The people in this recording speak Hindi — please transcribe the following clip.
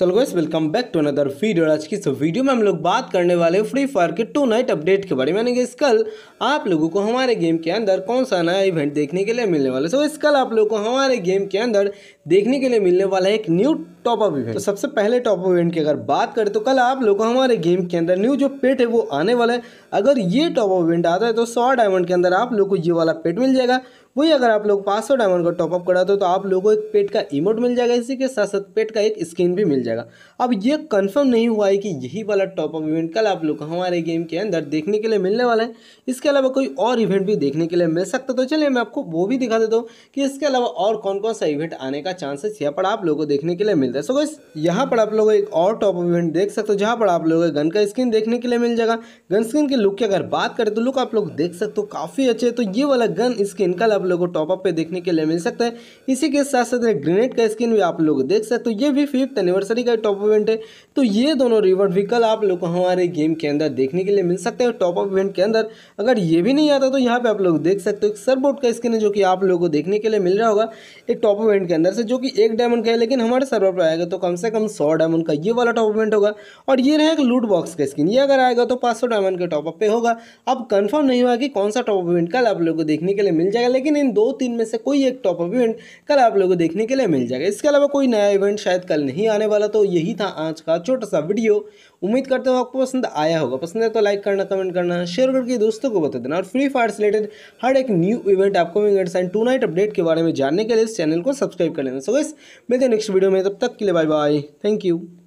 सलगोस welcome back to another video आज की इस वीडियो में हम लोग बात करने वाले फ्री फायर के टू नाइट अपडेट के बारे में यानी कि इस कल आप लोगों को हमारे गेम के अंदर कौन सा नया इवेंट देखने के लिए मिलने वाला है सो इस कल आप लोगों को हमारे गेम के अंदर देखने के लिए मिलने वाला है एक न्यू टॉपअप इवेंट तो सबसे पहले टॉपअप इवेंट की अगर बात करें तो कल आप लोग को हमारे गेम के अंदर न्यू जो पेट है वो आने वाला है अगर ये टॉपअप इवेंट आता है तो सौ डायमंड के अंदर आप लोग को ये वाला पेट मिल जाएगा वही अगर आप लोग पाँच सौ डायमंड का टॉपअप कराते हो तो आप लोगों को एक पेट का इमोट मिल जाएगा इसी के साथ साथ पेट का एक स्किन भी मिल जाएगा अब ये कन्फर्म नहीं हुआ है कि यही वाला टॉपअप इवेंट कल आप लोग को हमारे गेम के अंदर देखने के लिए मिलने वाला है इसके अलावा कोई और इवेंट भी देखने के लिए मिल सकता तो चलिए मैं आपको वो भी दिखा देता हूँ कि इसके अलावा और कौन कौन सा इवेंट आने का चांसेस यहाँ पर आप लोगों को देखने के लिए मिलता है सो गई यहाँ पर आप लोग एक और टॉपअप इवेंट देख सकते हो जहाँ पर आप लोगों को गन का स्किन देखने के लिए मिल जाएगा गन स्किन के लुक की अगर बात करें तो लुक आप लोग देख सकते हो काफ़ी अच्छे तो ये वाला गन स्किन कल आप लोगों को टॉपअप पे देखने के लिए मिल सकता है इसी के साथ साथ ग्रेनेड का स्किन भी आप लोग देख सकते हो ये भी फिफ्थ एनिवर्सरी का टॉप इवेंट है तो ये दोनों रिवर्ट व्हीकल आप लोग को हमारे गेम के अंदर देखने के लिए मिल सकते हैं टॉपअप इवेंट के अंदर अगर ये भी नहीं आता तो यहाँ पर आप लोग देख सकते हो सरबोर्ड का स्किन है जो कि आप लोग को देखने के लिए मिल रहा होगा एक टॉप इवेंट के अंदर से जो कि एक डायमंड का है लेकिन हमारे सर्वर पर आएगा तो कम से कम सौ डायमंड का ये वाला टॉप इवेंट होगा और ये रहेगा लूट बॉक्स का स्किन ये अगर आएगा तो पाँच डायमंड के टॉपअप पे होगा अब कन्फर्म नहीं हुआ कि कौन सा टॉप इवेंट कल आप लोग को देखने के लिए मिल जाएगा लेकिन लेकिन इन दो तीन में से कोई एक टॉप अप इवेंट कल आप लोगों को देखने के लिए मिल जाएगा इसके अलावा कोई नया इवेंट शायद कल नहीं आने वाला तो यही था आज का छोटा सा वीडियो उम्मीद करते हो आपको पसंद आया होगा पसंद है तो लाइक करना कमेंट करना शेयर करके दोस्तों को बता देना और फ्री फायर से रिलेटेड हर एक new event upcoming tonight update के बारे में जानने के लिए इस चैनल को सब्सक्राइब कर लेना सो इस मिलते नेक्स्ट वीडियो में तब तक के लिए बाय बाय थैंक यू